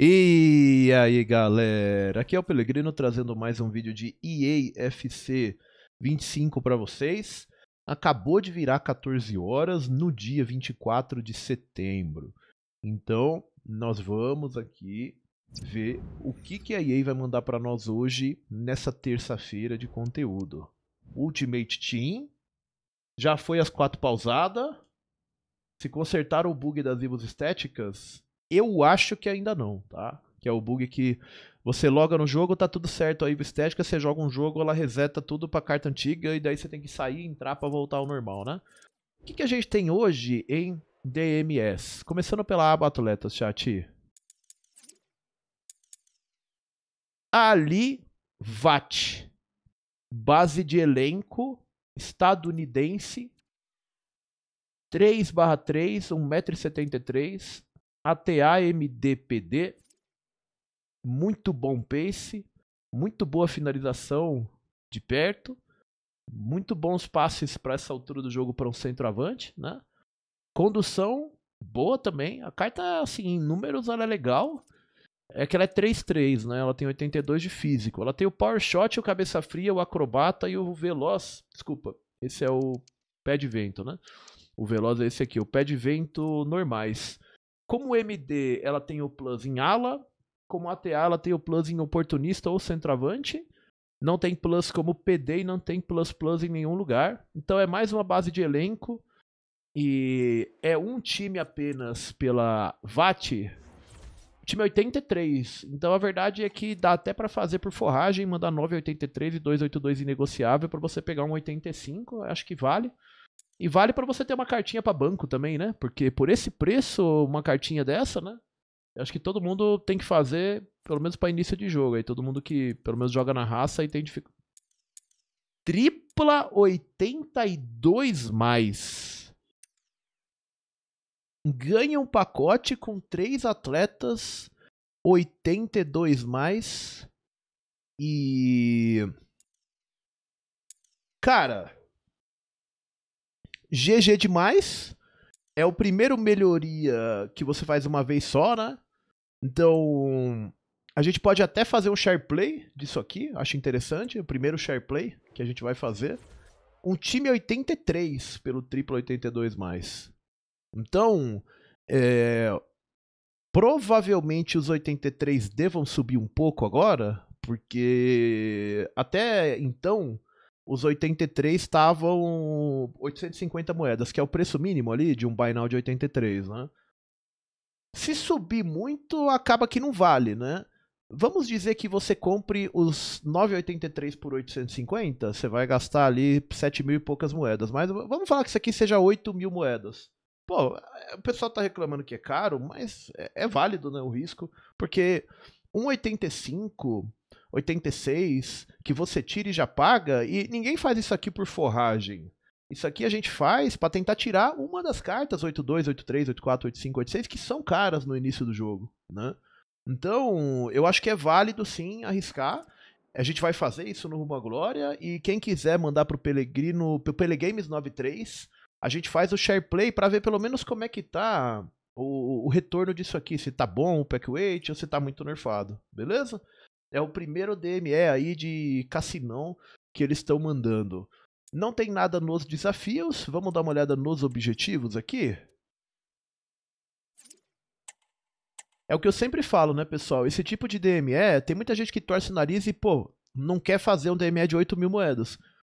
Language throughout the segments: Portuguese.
E aí galera, aqui é o Pelegrino trazendo mais um vídeo de FC 25 para vocês. Acabou de virar 14 horas no dia 24 de setembro. Então, nós vamos aqui ver o que, que a EA vai mandar para nós hoje, nessa terça-feira de conteúdo. Ultimate Team, já foi as quatro pausadas, se consertaram o bug das vivos estéticas, eu acho que ainda não, tá? Que é o bug que você loga no jogo, tá tudo certo aí, estética, você joga um jogo, ela reseta tudo pra carta antiga e daí você tem que sair e entrar pra voltar ao normal, né? O que, que a gente tem hoje em DMS? Começando pela aba Atletas, chat. Ali VAT, base de elenco estadunidense, 3/3, 1,73m, ATA-MDPD, muito bom pace, muito boa finalização de perto, muito bons passes para essa altura do jogo para um centroavante, né? Condução boa também. A carta, assim, em números ela é legal. É que ela é 3-3, né? Ela tem 82 de físico. Ela tem o Power Shot, o Cabeça Fria, o Acrobata e o Veloz. Desculpa, esse é o Pé de Vento, né? O Veloz é esse aqui, o Pé de Vento normais. Como o MD ela tem o plus em ala, como a TA ela tem o plus em oportunista ou centroavante, não tem plus como PD e não tem plus plus em nenhum lugar. Então é mais uma base de elenco e é um time apenas pela VAT. Time 83. Então a verdade é que dá até para fazer por forragem, mandar 9,83 e 2,82 inegociável para você pegar um 85, acho que vale. E vale para você ter uma cartinha para banco também, né? Porque por esse preço, uma cartinha dessa, né? Eu acho que todo mundo tem que fazer, pelo menos para início de jogo. Aí todo mundo que, pelo menos, joga na raça e tem dificuldade. Tripla 82 mais. Ganha um pacote com três atletas 82 mais. E. Cara. GG demais. É o primeiro melhoria que você faz uma vez só, né? Então, a gente pode até fazer um share play disso aqui, acho interessante, o primeiro share play que a gente vai fazer. Um time 83 pelo triplo 82 mais. Então, é, provavelmente os 83 devam subir um pouco agora, porque até então os 83 estavam 850 moedas, que é o preço mínimo ali de um buy now de 83, né? Se subir muito, acaba que não vale, né? Vamos dizer que você compre os 9,83 por 850, você vai gastar ali 7 mil e poucas moedas, mas vamos falar que isso aqui seja 8 mil moedas. Pô, é, o pessoal tá reclamando que é caro, mas é, é válido né, o risco, porque 1,85 86, que você tira e já paga, e ninguém faz isso aqui por forragem. Isso aqui a gente faz para tentar tirar uma das cartas 82, 83, 84, 85, 86 que são caras no início do jogo, né? Então, eu acho que é válido sim arriscar. A gente vai fazer isso no Rumo à Glória e quem quiser mandar pro Pelegrino, pro Pelegames 93, a gente faz o share play para ver pelo menos como é que tá o, o, retorno disso aqui, se tá bom o pack weight ou se tá muito nerfado, beleza? É o primeiro DME aí de Cassinão que eles estão mandando. Não tem nada nos desafios. Vamos dar uma olhada nos objetivos aqui. É o que eu sempre falo, né, pessoal? Esse tipo de DME, tem muita gente que torce o nariz e, pô, não quer fazer um DME de 8 mil moedas.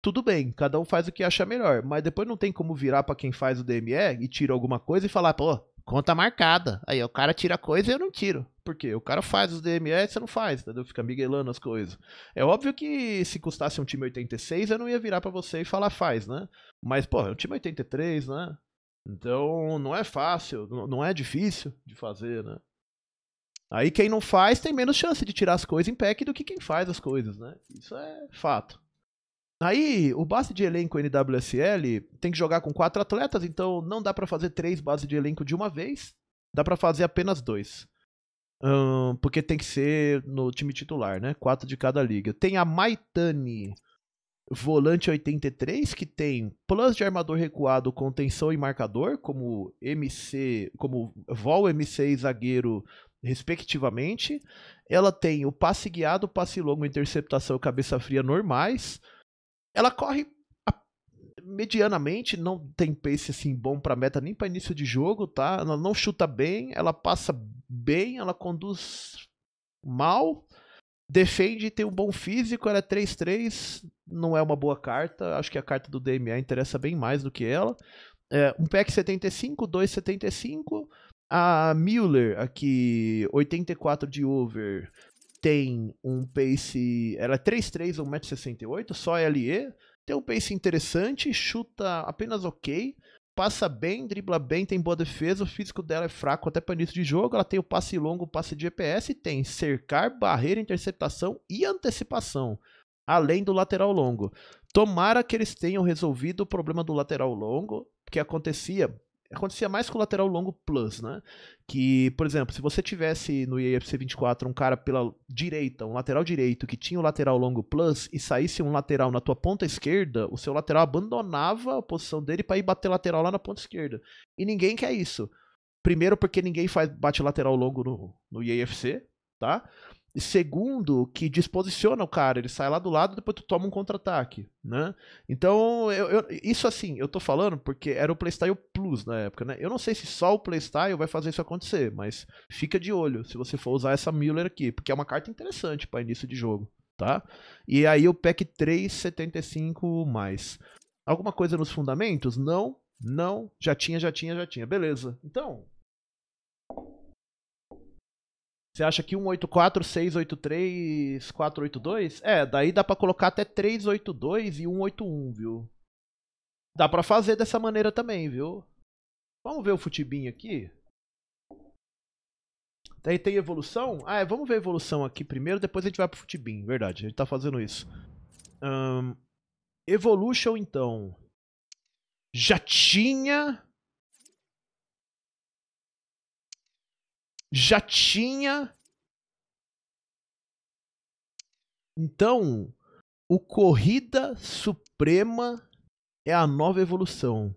Tudo bem, cada um faz o que acha melhor, mas depois não tem como virar para quem faz o DME e tira alguma coisa e falar, pô, conta marcada. Aí o cara tira coisa e eu não tiro. Porque o cara faz os DMS, você não faz, entendeu? Fica miguelando as coisas. É óbvio que se custasse um time 86, eu não ia virar para você e falar faz, né? Mas, pô, é um time 83, né? Então, não é fácil, não é difícil de fazer, né? Aí quem não faz tem menos chance de tirar as coisas em pack do que quem faz as coisas, né? Isso é fato. Aí, o base de elenco NWSL tem que jogar com quatro atletas, então não dá para fazer três bases de elenco de uma vez, dá para fazer apenas dois porque tem que ser no time titular, né? Quatro de cada liga. Tem a Maitani, volante 83, que tem plus de armador recuado, contenção e marcador, como MC, como Vol MC e zagueiro, respectivamente. Ela tem o passe guiado, passe longo, interceptação cabeça fria normais. Ela corre medianamente, não tem pace assim bom para meta nem para início de jogo, tá? Ela não chuta bem, ela passa bem, ela conduz mal, defende e tem um bom físico, ela é 3-3, não é uma boa carta, acho que a carta do DMA interessa bem mais do que ela. É, um pack 75, 2,75. A Müller aqui, 84 de over, tem um pace. Ela é 3-3, 1,68m, só LE. Tem um pace interessante, chuta apenas ok passa bem, dribla bem, tem boa defesa, o físico dela é fraco até para início de jogo, ela tem o passe longo, o passe de GPS, tem cercar, barreira, interceptação e antecipação, além do lateral longo. Tomara que eles tenham resolvido o problema do lateral longo, que acontecia acontecia mais com o lateral longo plus, né? Que, por exemplo, se você tivesse no IAFC 24 um cara pela direita, um lateral direito que tinha o lateral longo plus e saísse um lateral na tua ponta esquerda, o seu lateral abandonava a posição dele para ir bater lateral lá na ponta esquerda. E ninguém quer isso. Primeiro porque ninguém faz bate lateral longo no, no tá? Segundo, que disposiciona o cara, ele sai lá do lado depois tu toma um contra-ataque, né? Então, eu, eu, isso assim, eu tô falando porque era o Playstyle Plus na época, né? Eu não sei se só o Playstyle vai fazer isso acontecer, mas fica de olho se você for usar essa Miller aqui, porque é uma carta interessante para início de jogo, tá? E aí o pack 375 mais. Alguma coisa nos fundamentos? Não, não, já tinha, já tinha, já tinha. Beleza. Então, Você acha que 184, 683, 482? É, daí dá para colocar até 382 e 181, viu? Dá para fazer dessa maneira também, viu? Vamos ver o futibinho aqui. Daí tem evolução? Ah, é, vamos ver a evolução aqui primeiro, depois a gente vai pro futibim, verdade. A gente tá fazendo isso. Um, evolution, então. Já tinha já tinha. Então, o Corrida Suprema é a nova evolução.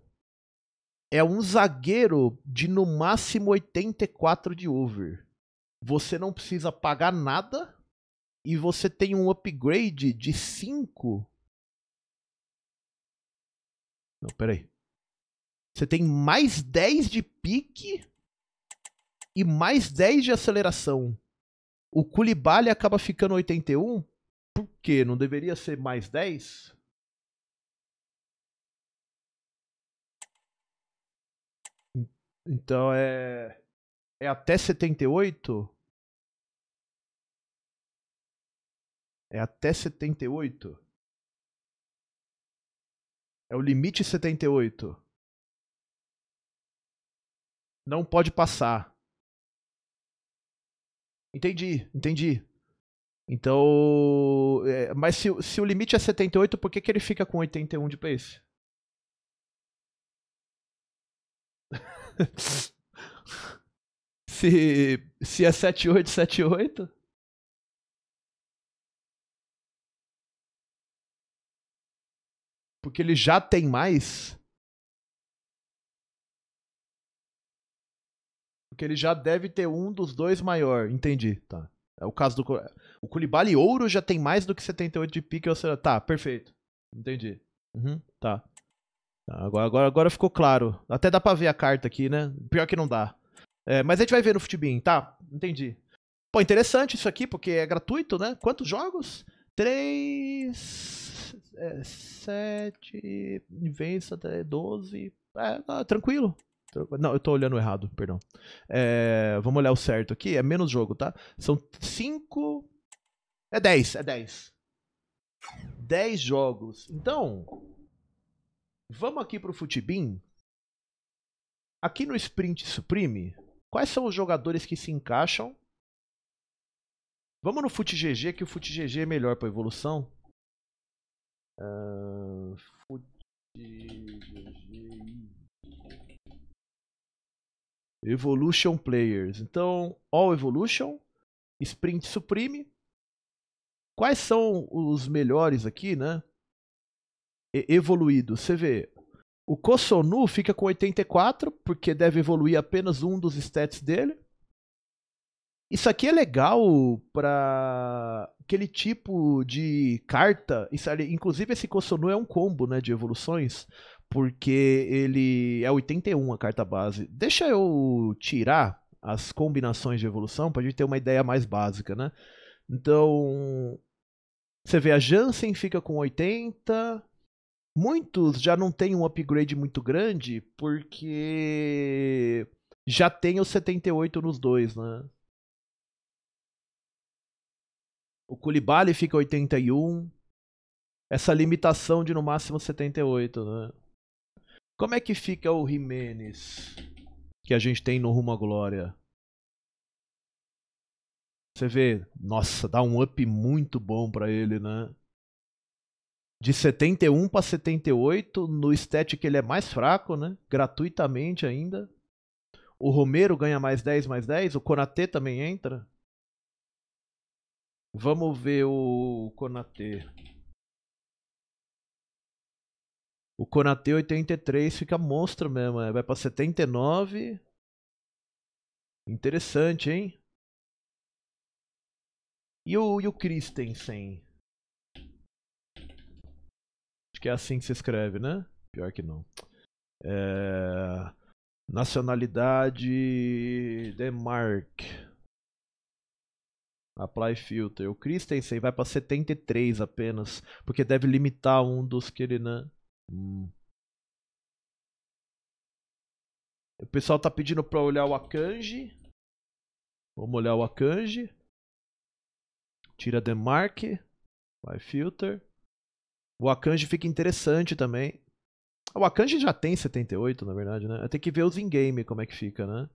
É um zagueiro de no máximo 84 de over. Você não precisa pagar nada e você tem um upgrade de 5. Não, peraí. Você tem mais 10 de pique e mais 10 de aceleração. O Koulibaly acaba ficando 81. Por quê? Não deveria ser mais 10? Então é. É até 78? É até 78? É o limite 78. Não pode passar. Entendi, entendi. Então. É, mas se, se o limite é 78, por que, que ele fica com 81 de pace? se, se é 78, 78? Porque ele já tem mais? Porque ele já deve ter um dos dois maior. Entendi, tá. É o caso do. O Culibale Ouro já tem mais do que 78 de pique. Ou seja, tá, perfeito. Entendi. Uhum, tá. tá. agora, agora, agora ficou claro. Até dá pra ver a carta aqui, né? Pior que não dá. É, mas a gente vai ver no Futbin, tá? Entendi. Pô, interessante isso aqui, porque é gratuito, né? Quantos jogos? Três. É, sete. até doze. É, tá, tranquilo. Não, eu tô olhando errado, perdão. É, vamos olhar o certo aqui. É menos jogo, tá? São 5. É 10, é 10. Dez jogos. Então, vamos aqui pro Futibin. Aqui no Sprint Supreme, quais são os jogadores que se encaixam? Vamos no futgg, que o futgg é melhor para evolução. Uh, Evolution Players. Então, All Evolution, Sprint Supreme. Quais são os melhores aqui, né? E evoluído. Você vê, o Kosonu fica com 84, porque deve evoluir apenas um dos stats dele. Isso aqui é legal para aquele tipo de carta. Isso, inclusive, esse Kosonu é um combo né, de evoluções porque ele é 81 a carta base. Deixa eu tirar as combinações de evolução para a gente ter uma ideia mais básica, né? Então, você vê a Jansen fica com 80. Muitos já não tem um upgrade muito grande porque já tem o 78 nos dois, né? O Koulibaly fica 81. Essa limitação de no máximo 78, né? Como é que fica o Jimenez que a gente tem no Rumo à Glória? Você vê, nossa, dá um up muito bom para ele, né? De 71 para 78, no Static ele é mais fraco, né? Gratuitamente ainda. O Romero ganha mais 10, mais 10. O Konatê também entra. Vamos ver o Konatê. O Konatê 83 fica monstro mesmo, é, vai para 79. Interessante, hein? E o, e o Christensen? Acho que é assim que se escreve, né? Pior que não. É... Nacionalidade Denmark. Apply filter. O Christensen vai para 73 apenas, porque deve limitar um dos que ele, né? Hum. O pessoal tá pedindo pra olhar o Akanji. Vamos olhar o Akanji. Tira the mark. Vai Filter. O Akanji fica interessante também. O Akanji já tem 78, na verdade, né? Tem que ver os in-game como é que fica, né?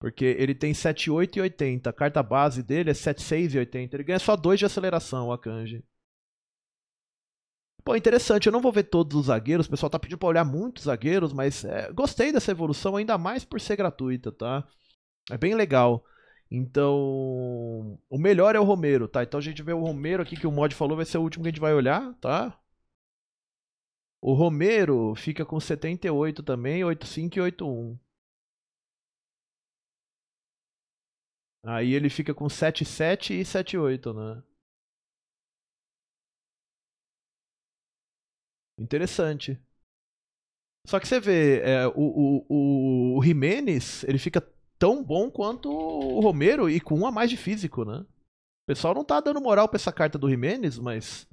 Porque ele tem 78 e 80. A carta base dele é 76 e 80. Ele ganha só 2 de aceleração, o Akanji. Pô, interessante, eu não vou ver todos os zagueiros, o pessoal tá pedindo pra olhar muitos zagueiros, mas é, gostei dessa evolução, ainda mais por ser gratuita, tá? É bem legal. Então, o melhor é o Romero, tá? Então a gente vê o Romero aqui que o mod falou, vai ser o último que a gente vai olhar, tá? O Romero fica com 78 também, 85 e 81. Aí ele fica com 77 e 78, né? Interessante. Só que você vê, é, o, o, o Jimenez, ele fica tão bom quanto o Romero e com um a mais de físico, né? O pessoal não tá dando moral pra essa carta do Jimenez, mas.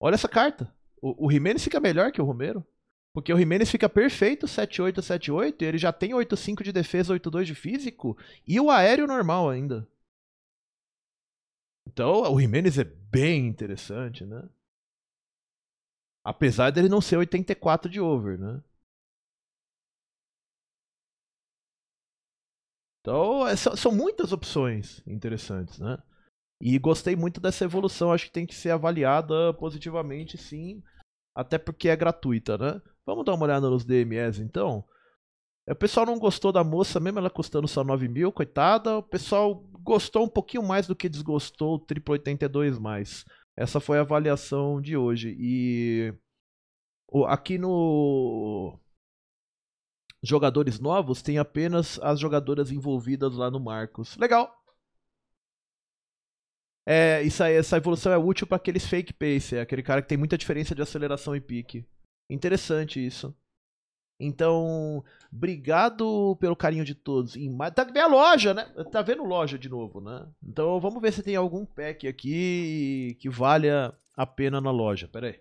Olha essa carta. O, o Jimenez fica melhor que o Romero. Porque o Jimenez fica perfeito 7-8, 7-8, ele já tem 8-5 de defesa, 8-2 de físico e o aéreo normal ainda. Então o Jimenez é bem interessante, né? Apesar dele não ser 84 de over, né? Então, é, são, muitas opções interessantes, né? E gostei muito dessa evolução, acho que tem que ser avaliada positivamente, sim, até porque é gratuita, né? Vamos dar uma olhada nos DMS então? É, o pessoal não gostou da moça, mesmo ela custando só 9 mil, coitada. O pessoal gostou um pouquinho mais do que desgostou o 82 mais. Essa foi a avaliação de hoje. E aqui no jogadores novos tem apenas as jogadoras envolvidas lá no Marcos. Legal. É, isso aí, essa evolução é útil para aqueles fake pace, é aquele cara que tem muita diferença de aceleração e pique. Interessante isso. Então, obrigado pelo carinho de todos. E tá vendo a loja, né? Tá vendo loja de novo, né? Então, vamos ver se tem algum pack aqui que valha a pena na loja. Pera aí.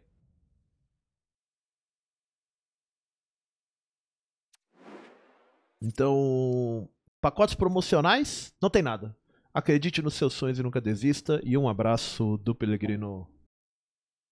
Então, pacotes promocionais? Não tem nada. Acredite nos seus sonhos e nunca desista. E um abraço do Pelegrino